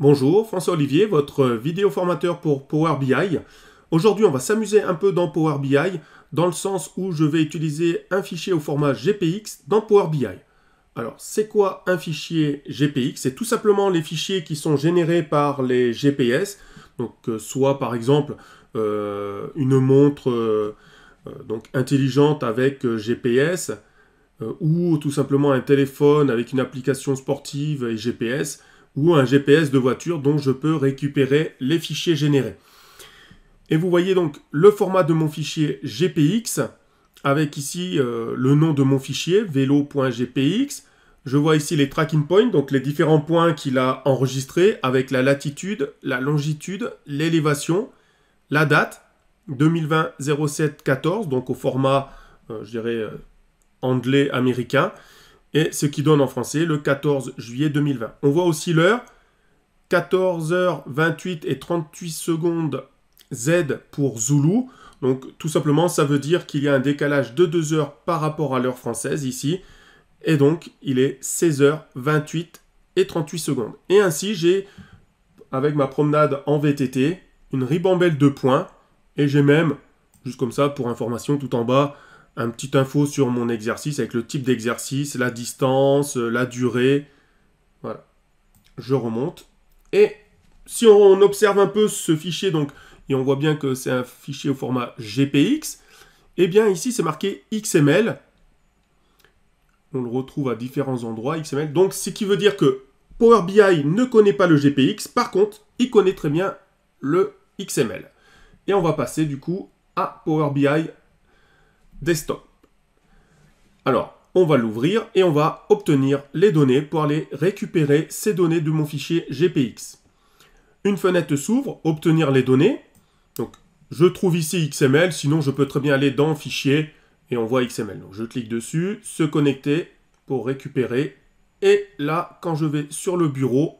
Bonjour, François Olivier, votre vidéo formateur pour Power BI. Aujourd'hui, on va s'amuser un peu dans Power BI, dans le sens où je vais utiliser un fichier au format GPX dans Power BI. Alors, c'est quoi un fichier GPX C'est tout simplement les fichiers qui sont générés par les GPS, donc euh, soit par exemple euh, une montre euh, donc intelligente avec GPS, ou tout simplement un téléphone avec une application sportive et GPS, ou un GPS de voiture dont je peux récupérer les fichiers générés. Et vous voyez donc le format de mon fichier GPX, avec ici euh, le nom de mon fichier, vélo.gpx. Je vois ici les tracking points, donc les différents points qu'il a enregistrés, avec la latitude, la longitude, l'élévation, la date, 2020-07-14, donc au format, euh, je dirais, euh, anglais-américain et ce qui donne en français le 14 juillet 2020. On voit aussi l'heure, 14h28 et 38 secondes Z pour Zulu. Donc tout simplement, ça veut dire qu'il y a un décalage de 2 heures par rapport à l'heure française ici. Et donc, il est 16h28 et 38 secondes. Et ainsi, j'ai, avec ma promenade en VTT, une ribambelle de points. Et j'ai même, juste comme ça, pour information, tout en bas, un petit info sur mon exercice avec le type d'exercice, la distance, euh, la durée. Voilà. Je remonte. Et si on observe un peu ce fichier, donc, et on voit bien que c'est un fichier au format GPX, eh bien ici c'est marqué XML. On le retrouve à différents endroits, XML. Donc ce qui veut dire que Power BI ne connaît pas le GPX, par contre, il connaît très bien le XML. Et on va passer du coup à Power BI desktop. Alors, on va l'ouvrir et on va obtenir les données pour aller récupérer ces données de mon fichier GPX. Une fenêtre s'ouvre, obtenir les données. Donc, je trouve ici XML, sinon je peux très bien aller dans Fichier et on voit XML. Donc, je clique dessus, se connecter pour récupérer. Et là, quand je vais sur le bureau,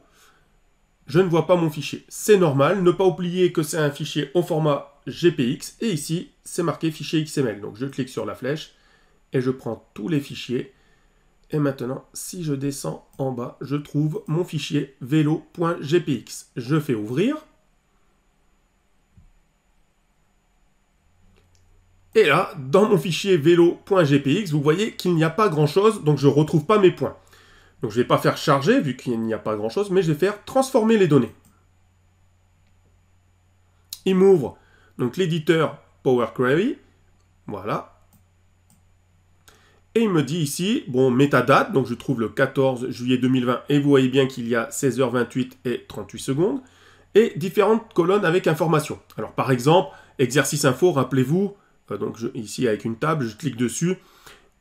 je ne vois pas mon fichier. C'est normal, ne pas oublier que c'est un fichier au format GPX et ici c'est marqué fichier XML. Donc je clique sur la flèche et je prends tous les fichiers. Et maintenant, si je descends en bas, je trouve mon fichier vélo.gpx. Je fais ouvrir. Et là, dans mon fichier vélo.gpx, vous voyez qu'il n'y a pas grand-chose, donc je ne retrouve pas mes points. Donc je ne vais pas faire charger, vu qu'il n'y a pas grand-chose, mais je vais faire transformer les données. Il m'ouvre donc l'éditeur Power Query, voilà. Et il me dit ici, bon, métadate, donc je trouve le 14 juillet 2020, et vous voyez bien qu'il y a 16h28 et 38 secondes, et différentes colonnes avec information. Alors par exemple, exercice info, rappelez-vous, euh, donc ici avec une table, je clique dessus,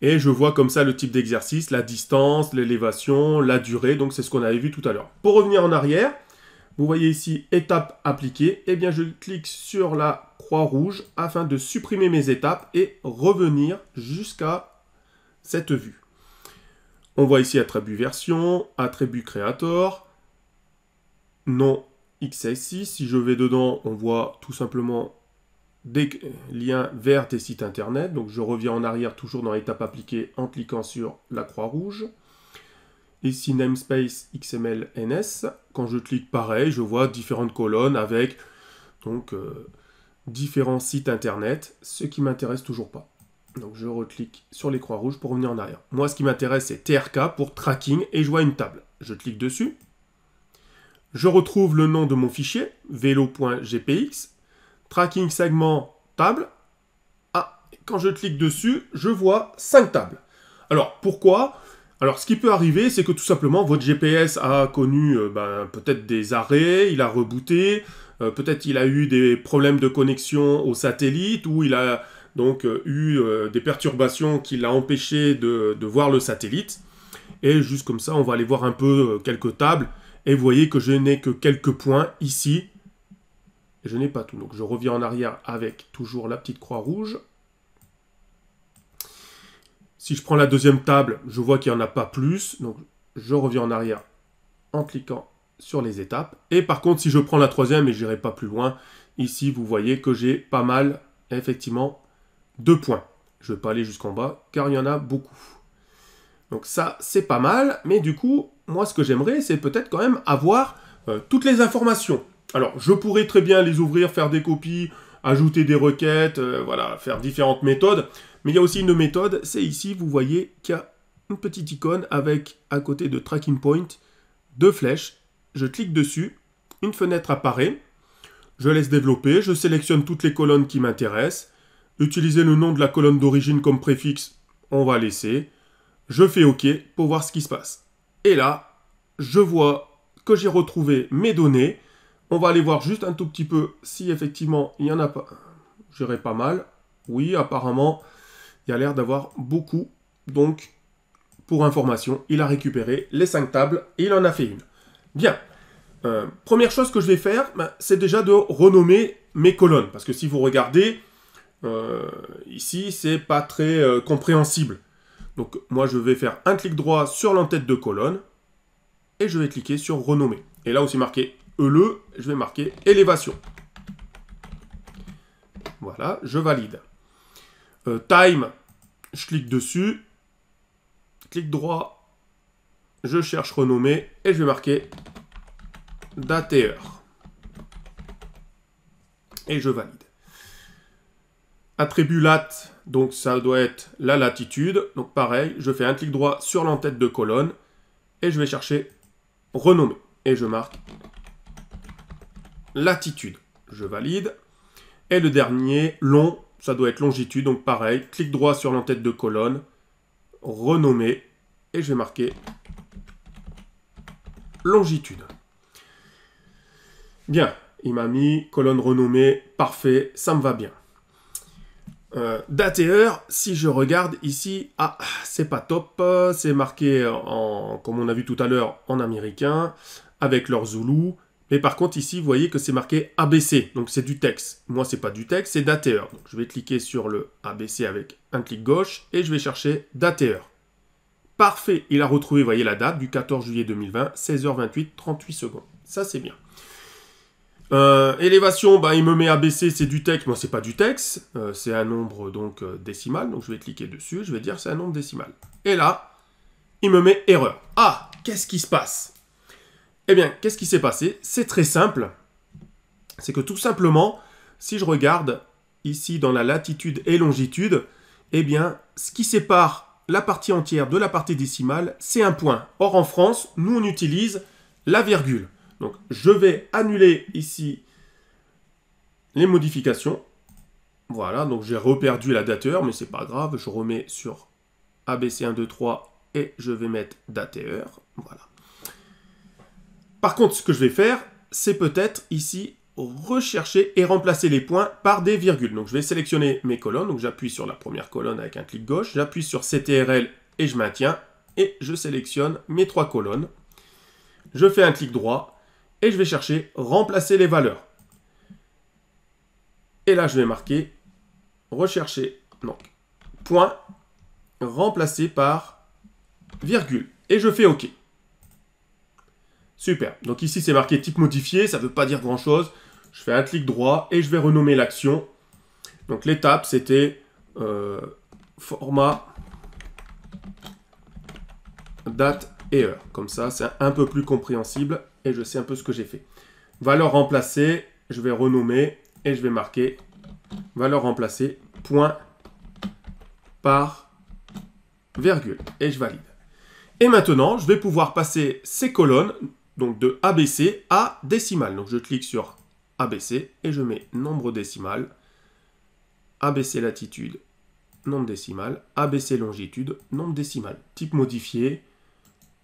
et je vois comme ça le type d'exercice, la distance, l'élévation, la durée, donc c'est ce qu'on avait vu tout à l'heure. Pour revenir en arrière, vous voyez ici Étape appliquée ». Et eh bien, je clique sur la croix rouge afin de supprimer mes étapes et revenir jusqu'à cette vue. On voit ici attribut version, attribut créateur »,« nom XSI ». Si je vais dedans, on voit tout simplement des liens vers des sites internet. Donc je reviens en arrière toujours dans l'étape appliquée en cliquant sur la croix rouge ici namespace XML NS. Quand je clique pareil, je vois différentes colonnes avec donc euh, différents sites internet, ce qui m'intéresse toujours pas. Donc je reclique sur les croix rouges pour revenir en arrière. Moi ce qui m'intéresse c'est TRK pour tracking et je vois une table. Je clique dessus. Je retrouve le nom de mon fichier, vélo.gpx, tracking segment table. Ah, quand je clique dessus, je vois cinq tables. Alors pourquoi alors, ce qui peut arriver, c'est que tout simplement, votre GPS a connu euh, ben, peut-être des arrêts, il a rebooté, euh, peut-être il a eu des problèmes de connexion au satellite, ou il a donc euh, eu des perturbations qui l'a empêché de, de, voir le satellite. Et juste comme ça, on va aller voir un peu quelques tables, et vous voyez que je n'ai que quelques points ici. Je n'ai pas tout, donc je reviens en arrière avec toujours la petite croix rouge. Si je prends la deuxième table, je vois qu'il n'y en a pas plus. Donc, je reviens en arrière en cliquant sur les étapes. Et par contre, si je prends la troisième et je n'irai pas plus loin, ici, vous voyez que j'ai pas mal, effectivement, de points. Je ne vais pas aller jusqu'en bas, car il y en a beaucoup. Donc ça, c'est pas mal. Mais du coup, moi, ce que j'aimerais, c'est peut-être quand même avoir euh, toutes les informations. Alors, je pourrais très bien les ouvrir, faire des copies, ajouter des requêtes, euh, voilà, faire différentes méthodes. Mais il y a aussi une méthode, c'est ici, vous voyez qu'il y a une petite icône avec, à côté de Tracking Point, deux flèches. Je clique dessus, une fenêtre apparaît, je laisse développer, je sélectionne toutes les colonnes qui m'intéressent, utiliser le nom de la colonne d'origine comme préfixe, on va laisser, je fais OK pour voir ce qui se passe. Et là, je vois que j'ai retrouvé mes données, on va aller voir juste un tout petit peu si effectivement il y en a pas. J'irai pas mal. Oui, apparemment, il a l'air d'avoir beaucoup. Donc, pour information, il a récupéré les cinq tables et il en a fait une. Bien. Euh, première chose que je vais faire, bah, c'est déjà de renommer mes colonnes. Parce que si vous regardez, ici, euh, ici, c'est pas très euh, compréhensible. Donc moi, je vais faire un clic droit sur l'entête de colonne et je vais cliquer sur renommer. Et là aussi marqué ELE, e, je vais marquer élévation. Voilà, je valide. Euh, time, je clique dessus, clic droit, je cherche renommée et je vais marquer date et heure. Et je valide. Attribut lat, donc ça doit être la latitude. Donc pareil, je fais un clic droit sur l'entête de colonne et je vais chercher renommée. Et je marque latitude. Je valide. Et le dernier, long, ça doit être longitude, donc pareil, clic droit sur l'entête de colonne, Renommée », et je vais marquer longitude. Bien, il m'a mis colonne renommée, parfait, ça me va bien. Euh, date et heure, si je regarde ici, ah, c'est pas top, c'est marqué en, comme on a vu tout à l'heure, en américain, avec leur zoulou, mais par contre, ici, vous voyez que c'est marqué ABC, donc c'est du texte. Moi, ce n'est pas du texte, c'est DATER. Donc, je vais cliquer sur le ABC avec un clic gauche et je vais chercher heure. Parfait, il a retrouvé, vous voyez, la date du 14 juillet 2020, 16h28, 38 secondes. Ça, c'est bien. Euh, élévation, bah, il me met ABC, c'est du texte. Moi, ce n'est pas du texte, euh, c'est un nombre donc euh, décimal. Donc, je vais cliquer dessus, je vais dire c'est un nombre décimal. Et là, il me met erreur. Ah, qu'est-ce qui se passe eh bien, qu'est-ce qui s'est passé C'est très simple. C'est que tout simplement, si je regarde ici dans la latitude et longitude, eh bien, ce qui sépare la partie entière de la partie décimale, c'est un point. Or, en France, nous, on utilise la virgule. Donc, je vais annuler ici les modifications. Voilà, donc j'ai reperdu la dateur, mais c'est pas grave. Je remets sur ABC123 et je vais mettre dateur. Voilà. Par contre, ce que je vais faire, c'est peut-être ici rechercher et remplacer les points par des virgules. Donc je vais sélectionner mes colonnes, donc j'appuie sur la première colonne avec un clic gauche, j'appuie sur CTRL et je maintiens, et je sélectionne mes trois colonnes. Je fais un clic droit, et je vais chercher remplacer les valeurs. Et là je vais marquer rechercher, donc point, remplacé par virgule. Et je fais OK. Super. Donc ici, c'est marqué type modifié, ça ne veut pas dire grand-chose. Je fais un clic droit et je vais renommer l'action. Donc l'étape, c'était euh, format date et heure. Comme ça, c'est un peu plus compréhensible et je sais un peu ce que j'ai fait. Valeur remplacée, je vais renommer et je vais marquer valeur remplacée point par virgule et je valide. Et maintenant, je vais pouvoir passer ces colonnes donc de ABC à décimal. Donc je clique sur ABC et je mets nombre décimal, ABC latitude, nombre décimal, ABC longitude, nombre décimal. Type modifié,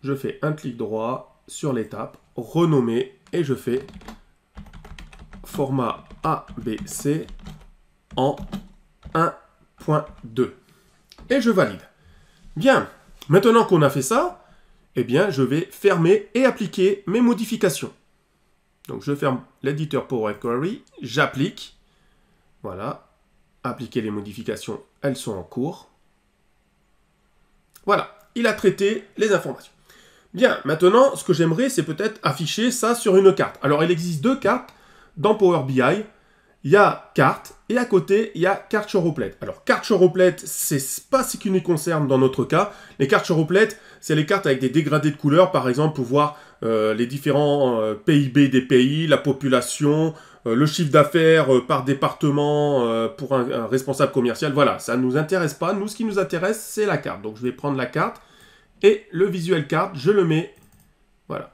je fais un clic droit sur l'étape, renommer et je fais format ABC en 1.2. Et je valide. Bien, maintenant qu'on a fait ça, eh bien, je vais fermer et appliquer mes modifications. Donc, je ferme l'éditeur Power Query, j'applique. Voilà, appliquer les modifications, elles sont en cours. Voilà, il a traité les informations. Bien, maintenant, ce que j'aimerais, c'est peut-être afficher ça sur une carte. Alors, il existe deux cartes dans Power BI. Il y a carte et à côté, il y a carte Choroplette ». Alors, carte ce c'est pas ce qui nous concerne dans notre cas. Les cartes sur c'est les cartes avec des dégradés de couleurs, par exemple, pour voir euh, les différents euh, PIB des pays, la population, euh, le chiffre d'affaires par département pour un, responsable commercial. Voilà, ça ne nous intéresse pas. Nous, ce qui nous intéresse, c'est la carte. Donc, je vais prendre la carte et le visuel carte, je le mets, voilà,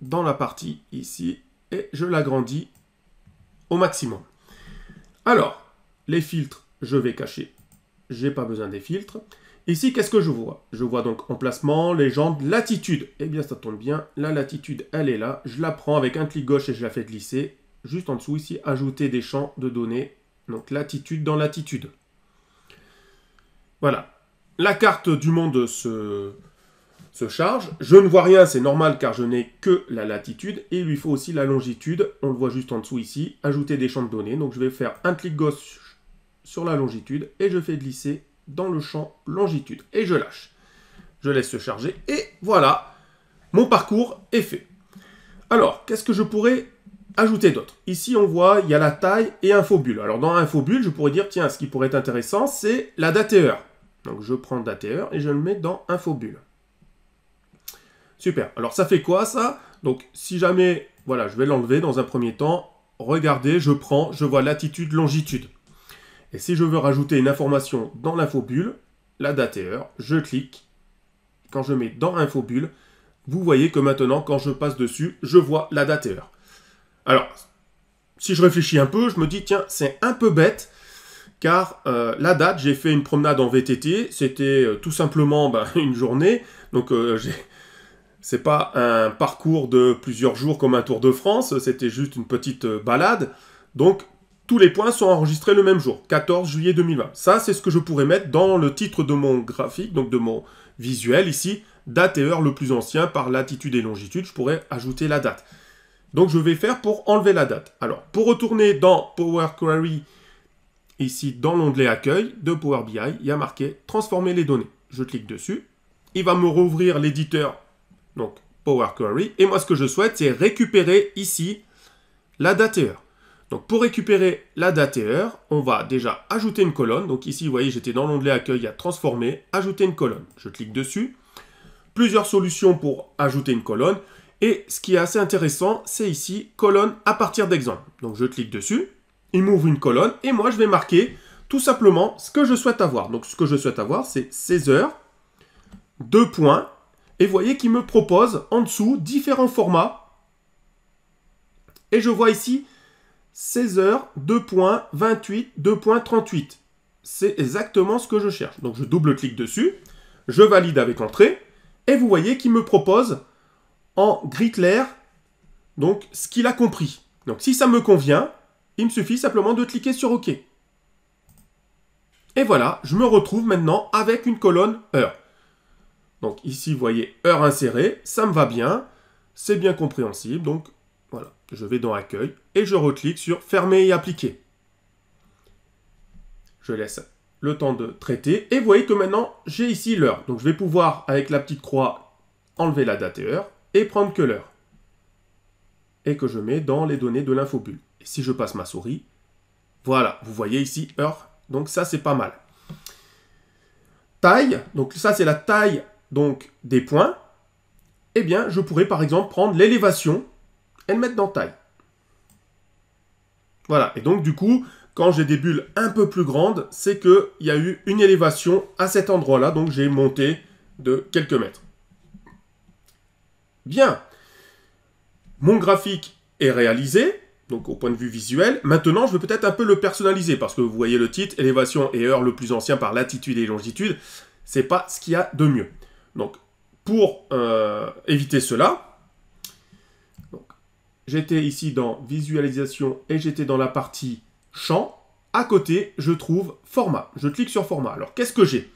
dans la partie ici et je l'agrandis au maximum. Alors, les filtres, je vais cacher. J'ai pas besoin des filtres. Ici, qu'est-ce que je vois Je vois donc emplacement, légende, latitude. Eh bien, ça tombe bien, la latitude, elle est là. Je la prends avec un clic gauche et je la fais glisser. Juste en dessous, ici, ajouter des champs de données. Donc, latitude dans latitude. Voilà. La carte du monde se, se charge. Je ne vois rien, c'est normal car je n'ai que la latitude. Et il lui faut aussi la longitude. On le voit juste en dessous ici. Ajouter des champs de données. Donc, je vais faire un clic gauche sur la longitude et je fais glisser dans le champ longitude. Et je lâche. Je laisse se charger. Et voilà, mon parcours est fait. Alors, qu'est-ce que je pourrais ajouter d'autre Ici, on voit, il y a la taille et un Alors, dans un je pourrais dire, tiens, ce qui pourrait être intéressant, c'est la date et heure. Donc, je prends date et heure et je le mets dans un Super. Alors, ça fait quoi, ça Donc, si jamais, voilà, je vais l'enlever dans un premier temps. Regardez, je prends, je vois latitude, longitude. Et si je veux rajouter une information dans l'infobule, la date et heure, je clique. Quand je mets dans l'infobule, vous voyez que maintenant, quand je passe dessus, je vois la date et heure. Alors, si je réfléchis un peu, je me dis, tiens, c'est un peu bête, car euh, la date, j'ai fait une promenade en VTT, c'était euh, tout simplement bah, une journée, donc ce euh, c'est pas un parcours de plusieurs jours comme un Tour de France, c'était juste une petite balade, donc tous les points sont enregistrés le même jour, 14 juillet 2020. Ça, c'est ce que je pourrais mettre dans le titre de mon graphique, donc de mon visuel ici, date et heure le plus ancien par latitude et longitude, je pourrais ajouter la date. Donc je vais faire pour enlever la date. Alors, pour retourner dans Power Query, ici dans l'onglet Accueil de Power BI, il y a marqué Transformer les données. Je clique dessus, il va me rouvrir l'éditeur, donc Power Query, et moi ce que je souhaite, c'est récupérer ici la date et heure. Donc pour récupérer la date et heure, on va déjà ajouter une colonne. Donc ici, vous voyez, j'étais dans l'onglet accueil, à transformer, ajouter une colonne. Je clique dessus. Plusieurs solutions pour ajouter une colonne. Et ce qui est assez intéressant, c'est ici colonne à partir d'exemple. Donc je clique dessus, il m'ouvre une colonne et moi je vais marquer tout simplement ce que je souhaite avoir. Donc ce que je souhaite avoir, c'est 16 heures, deux points. Et vous voyez qu'il me propose en dessous différents formats. Et je vois ici 16h, 2.28 2.38. C'est exactement ce que je cherche. Donc je double-clique dessus, je valide avec entrée, et vous voyez qu'il me propose en gris clair donc ce qu'il a compris. Donc si ça me convient, il me suffit simplement de cliquer sur OK. Et voilà, je me retrouve maintenant avec une colonne heure. Donc ici, vous voyez heure insérée, ça me va bien, c'est bien compréhensible, donc voilà, je vais dans Accueil et je reclique sur Fermer et appliquer. Je laisse le temps de traiter et vous voyez que maintenant j'ai ici l'heure. Donc je vais pouvoir avec la petite croix enlever la date et heure et prendre que l'heure. Et que je mets dans les données de l'infobulle. Et si je passe ma souris, voilà, vous voyez ici heure. Donc ça c'est pas mal. Taille, donc ça c'est la taille donc des points. Eh bien je pourrais par exemple prendre l'élévation elles mettent dans taille. Voilà, et donc du coup, quand j'ai des bulles un peu plus grandes, c'est qu'il y a eu une élévation à cet endroit-là, donc j'ai monté de quelques mètres. Bien, mon graphique est réalisé, donc au point de vue visuel. Maintenant, je vais peut-être un peu le personnaliser, parce que vous voyez le titre, élévation et heure le plus ancien par latitude et longitude, c'est pas ce qu'il y a de mieux. Donc, pour euh, éviter cela, j'étais ici dans visualisation et j'étais dans la partie champ. À côté, je trouve format. Je clique sur format. Alors, qu'est-ce que j'ai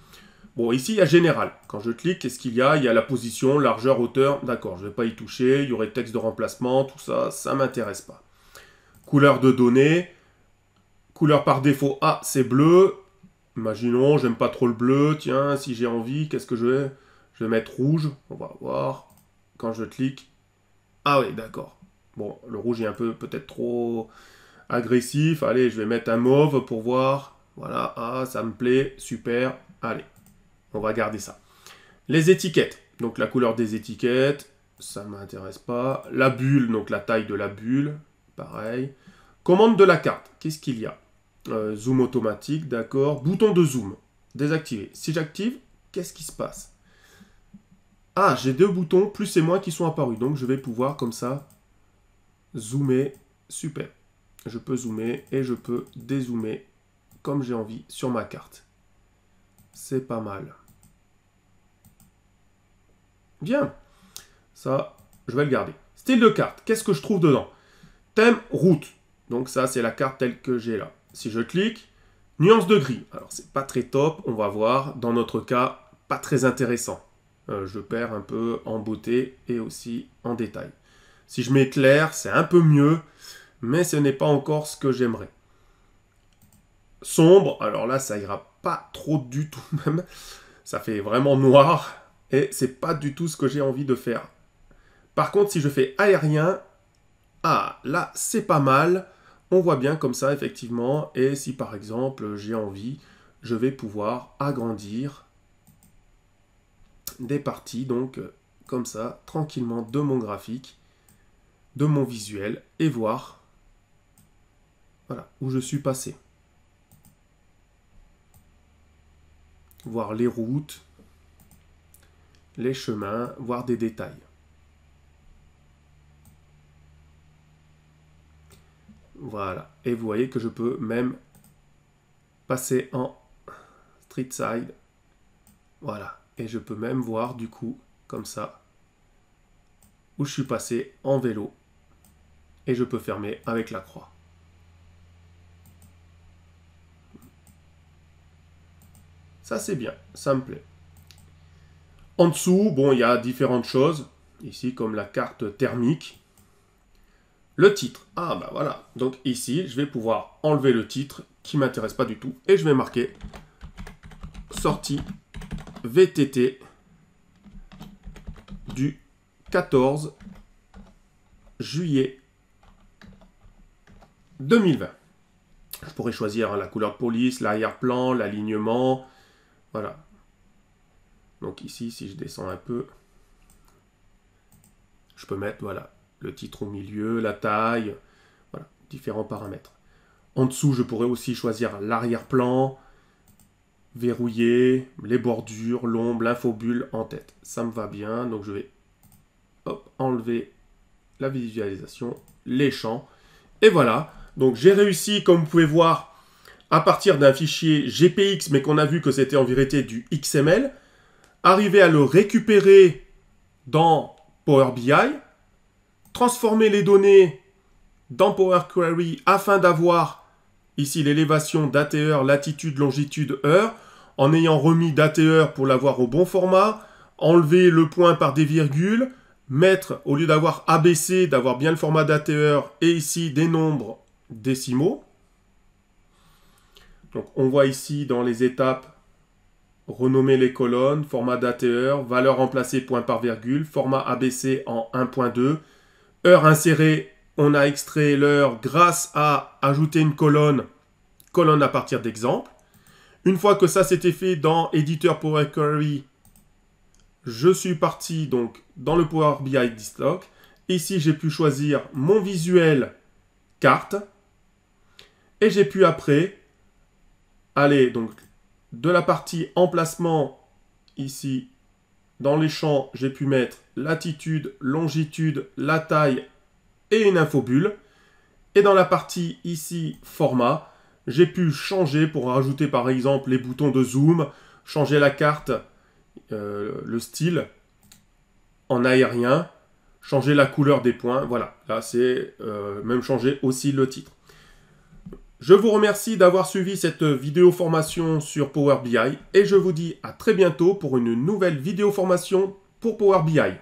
Bon, ici, il y a général. Quand je clique, qu'est-ce qu'il y a Il y a la position, largeur, hauteur. D'accord, je ne vais pas y toucher. Il y aurait texte de remplacement, tout ça, ça ne m'intéresse pas. Couleur de données. Couleur par défaut, ah, c'est bleu. Imaginons, j'aime pas trop le bleu. Tiens, si j'ai envie, qu'est-ce que je vais Je vais mettre rouge. On va voir. Quand je clique. Ah oui, d'accord. Bon, le rouge est un peu peut-être trop agressif. Allez, je vais mettre un mauve pour voir. Voilà, ah, ça me plaît, super. Allez, on va garder ça. Les étiquettes. Donc la couleur des étiquettes, ça ne m'intéresse pas. La bulle, donc la taille de la bulle, pareil. Commande de la carte, qu'est-ce qu'il y a euh, Zoom automatique, d'accord. Bouton de zoom, désactivé. Si j'active, qu'est-ce qui se passe Ah, j'ai deux boutons, plus et moins, qui sont apparus. Donc je vais pouvoir comme ça zoomer, super. Je peux zoomer et je peux dézoomer comme j'ai envie sur ma carte. C'est pas mal. Bien. Ça, je vais le garder. Style de carte, qu'est-ce que je trouve dedans Thème route. Donc ça, c'est la carte telle que j'ai là. Si je clique, nuance de gris. Alors, c'est pas très top, on va voir. Dans notre cas, pas très intéressant. Euh, je perds un peu en beauté et aussi en détail. Si je m'éclaire, c'est un peu mieux, mais ce n'est pas encore ce que j'aimerais. Sombre, alors là, ça ira pas trop du tout même. Ça fait vraiment noir et c'est pas du tout ce que j'ai envie de faire. Par contre, si je fais aérien, ah, là, c'est pas mal. On voit bien comme ça, effectivement. Et si, par exemple, j'ai envie, je vais pouvoir agrandir des parties, donc, euh, comme ça, tranquillement, de mon graphique de mon visuel et voir voilà, où je suis passé. Voir les routes, les chemins, voir des détails. Voilà. Et vous voyez que je peux même passer en street side. Voilà. Et je peux même voir du coup, comme ça, où je suis passé en vélo et je peux fermer avec la croix. Ça c'est bien, ça me plaît. En dessous, bon, il y a différentes choses, ici comme la carte thermique. Le titre, ah bah voilà, donc ici je vais pouvoir enlever le titre qui m'intéresse pas du tout et je vais marquer sortie VTT du 14 juillet 2020. Je pourrais choisir la couleur de police, l'arrière-plan, l'alignement. Voilà. Donc ici, si je descends un peu, je peux mettre voilà, le titre au milieu, la taille, différents paramètres. En dessous, je pourrais aussi choisir l'arrière-plan, verrouiller, les bordures, l'ombre, l'infobule en tête. Ça me va bien, donc je vais hop, enlever la visualisation, les champs. Et voilà, donc j'ai réussi, comme vous pouvez voir, à partir d'un fichier GPX, mais qu'on a vu que c'était en vérité du XML, arriver à le récupérer dans Power BI, transformer les données dans Power Query afin d'avoir ici l'élévation date heure, latitude, longitude, heure, en ayant remis date heure pour l'avoir au bon format, enlever le point par des virgules, mettre, au lieu d'avoir ABC, d'avoir bien le format date heure, et ici des nombres décimaux. Donc on voit ici dans les étapes renommer les colonnes, format date heure, valeur remplacée point par virgule, format ABC en 1.2, heure insérée, on a extrait l'heure grâce à ajouter une colonne, colonne à partir d'exemple. Une fois que ça c'était fait dans éditeur Power Query, je suis parti donc dans le Power BI Stock. Ici, j'ai pu choisir mon visuel carte. Et j'ai pu après aller donc de la partie emplacement ici dans les champs, j'ai pu mettre latitude, longitude, la taille et une infobulle. Et dans la partie ici format, j'ai pu changer pour rajouter par exemple les boutons de zoom, changer la carte, euh, le style en aérien, changer la couleur des points. Voilà, là c'est euh, même changer aussi le titre. Je vous remercie d'avoir suivi cette vidéo formation sur Power BI et je vous dis à très bientôt pour une nouvelle vidéo formation pour Power BI.